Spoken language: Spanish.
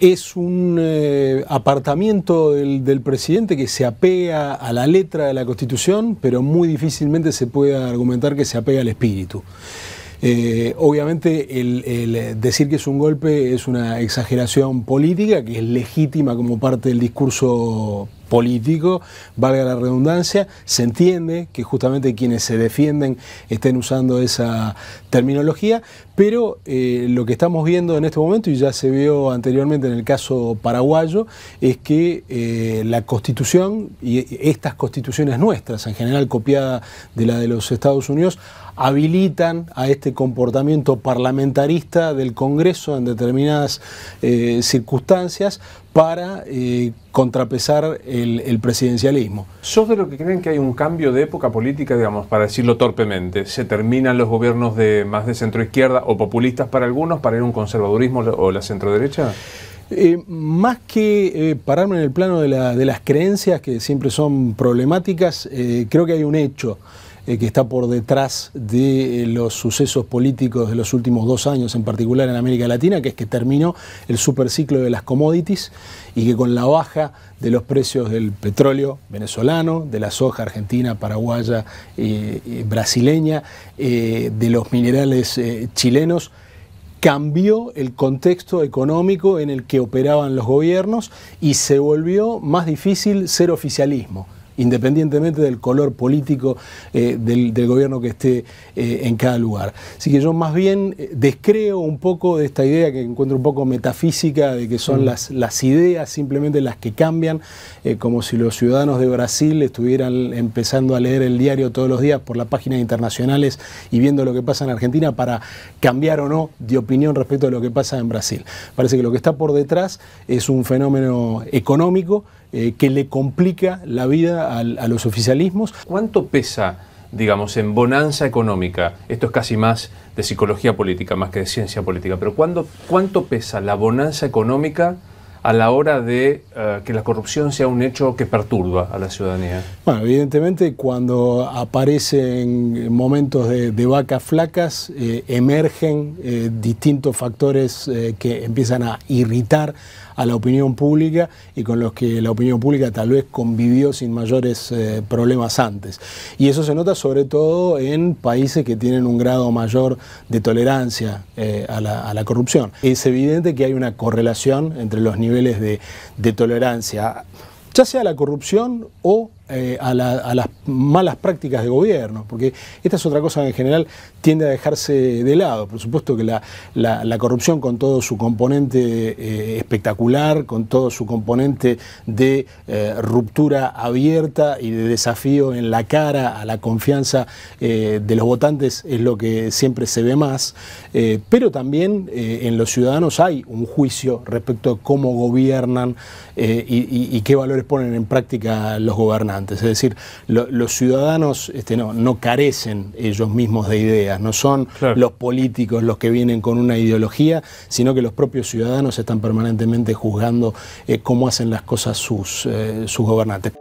es un eh, apartamiento del, presidente que se apega a la letra de la Constitución, pero muy difícilmente se puede argumentar que se apega al espíritu. Eh, obviamente decir que es un golpe es una exageración política que es legítima como parte del discurso político, valga la redundancia, se entiende que justamente quienes se defienden estén usando esa terminología, pero eh, lo que estamos viendo en este momento, y ya se vio anteriormente en el caso paraguayo, es que eh, la constitución y estas constituciones nuestras, en general copiada de la de los Estados Unidos, habilitan a este comportamiento parlamentarista del Congreso en determinadas eh, circunstancias para eh, contrapesar el, presidencialismo. ¿Sos de lo que creen que hay un cambio de época política, digamos, para decirlo torpemente? ¿Se terminan los gobiernos de más de centroizquierda o populistas para algunos para ir a un conservadurismo o la centroderecha? Eh, más que eh, pararme en el plano de, de, las creencias, que siempre son problemáticas, eh, creo que hay un hecho. Eh, que está por detrás de eh, los sucesos políticos de los últimos dos años, en particular en América Latina, que es que terminó el superciclo de las commodities y que con la baja de los precios del petróleo venezolano, de la soja argentina, paraguaya, brasileña, eh, de los minerales chilenos, cambió el contexto económico en el que operaban los gobiernos y se volvió más difícil ser oficialismo independientemente del color político eh, del, gobierno que esté eh, en cada lugar. Así que yo más bien eh, descreo un poco de esta idea que encuentro un poco metafísica de que son mm. las, ideas simplemente las que cambian, como si los ciudadanos de Brasil estuvieran empezando a leer el diario todos los días por las páginas internacionales y viendo lo que pasa en Argentina para cambiar o no de opinión respecto a lo que pasa en Brasil. Parece que lo que está por detrás es un fenómeno económico eh, que le complica la vida a los oficialismos. ¿Cuánto pesa, digamos, en bonanza económica? Esto es casi más de psicología política, más que de ciencia política, pero ¿cuánto pesa la bonanza económica? a la hora de eh, que la corrupción sea un hecho que perturba a la ciudadanía? Bueno, evidentemente cuando aparecen momentos de, vacas flacas, eh, emergen eh, distintos factores que empiezan a irritar a la opinión pública y con los que la opinión pública tal vez convivió sin mayores problemas antes. Y eso se nota sobre todo en países que tienen un grado mayor de tolerancia a, la, a la corrupción. Es evidente que hay una correlación entre los niveles de, tolerancia, ya sea la corrupción o eh, a, las malas prácticas de gobierno, porque esta es otra cosa que en general tiende a dejarse de lado. Por supuesto que la, corrupción con todo su componente eh, espectacular, con todo su componente de eh, ruptura abierta y de desafío en la cara a la confianza de los votantes es lo que siempre se ve más, pero también en los ciudadanos hay un juicio respecto a cómo gobiernan y qué valores ponen en práctica los gobernantes. Es decir, los ciudadanos este, no, carecen ellos mismos de ideas, no son los políticos los que vienen con una ideología, sino que los propios ciudadanos están permanentemente juzgando eh, cómo hacen las cosas sus eh, gobernantes.